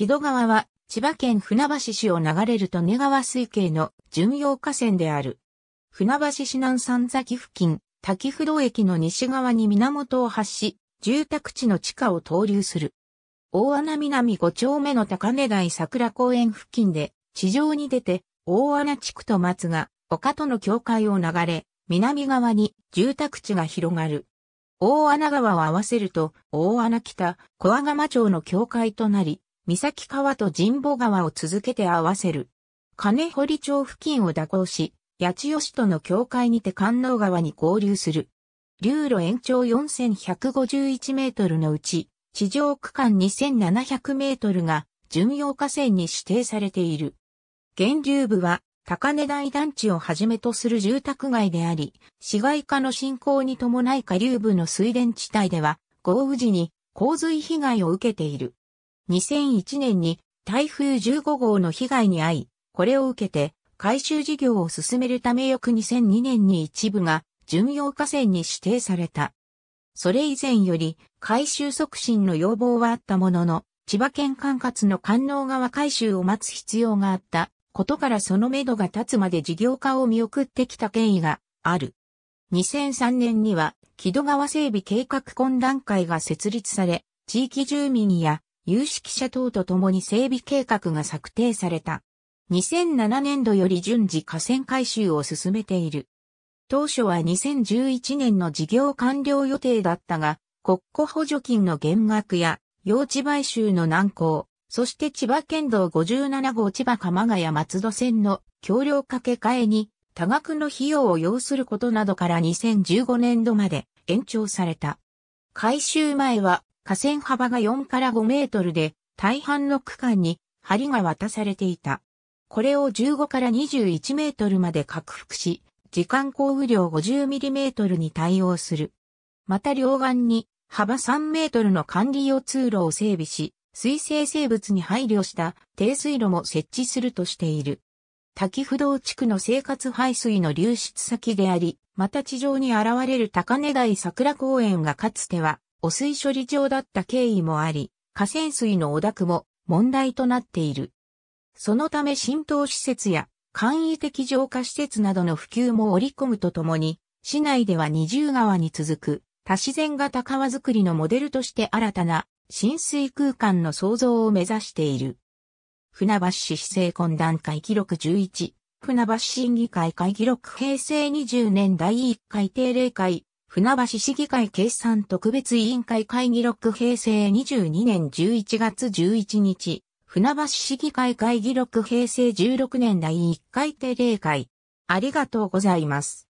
木戸川は千葉県船橋市を流れる利根川水系の巡洋河川である。船橋市南三崎付近、滝不動駅の西側に源を発し、住宅地の地下を投流する。大穴南5丁目の高根台桜公園付近で地上に出て大穴地区と松が丘との境界を流れ、南側に住宅地が広がる。大穴川を合わせると、大穴北、小阿賀町の境界となり、三崎川と神保川を続けて合わせる。金堀町付近を蛇行し、八千代市との境界にて観音川に合流する。流路延長4151メートルのうち、地上区間2700メートルが巡洋河川に指定されている。源流部は高根台団地をはじめとする住宅街であり、市街化の進行に伴い下流部の水田地帯では、豪雨時に洪水被害を受けている。2001年に台風15号の被害に遭い、これを受けて回収事業を進めるため翌2002年に一部が巡洋河川に指定された。それ以前より回収促進の要望はあったものの、千葉県管轄の官能川回収を待つ必要があったことからその目処が立つまで事業化を見送ってきた経緯がある。2003年には、木戸川整備計画懇談会が設立され、地域住民や有識者等と共に整備計画が策定された。2007年度より順次河川改修を進めている。当初は2011年の事業完了予定だったが、国庫補助金の減額や、用地買収の難航、そして千葉県道57号千葉鎌ヶ谷松戸線の橋梁掛け替えに多額の費用を要することなどから2015年度まで延長された。改修前は河川幅が4から5メートルで、大半の区間に梁が渡されていた。これを15から21メートルまで拡幅し、時間降雨量50ミリメートルに対応する。また両岸に幅3メートルの管理用通路を整備し、水生生物に配慮した低水路も設置するとしている。滝不動地区の生活排水の流出先であり、また地上に現れる高根台桜公園がかつては汚水処理場だった経緯もあり、河川水の汚濁も問題となっている。そのため浸透施設や簡易的浄化施設などの普及も織り込むとともに、市内では二重川に続く多自然型川づくりのモデルとして新たな浸水空間の創造を目指している。船橋市市政懇談会記録11、船橋審議会会議録平成20年第1回定例会船橋市議会決算特別委員会会議録平成22年11月11日、船橋市議会会議録平成16年第1回定例会。ありがとうございます。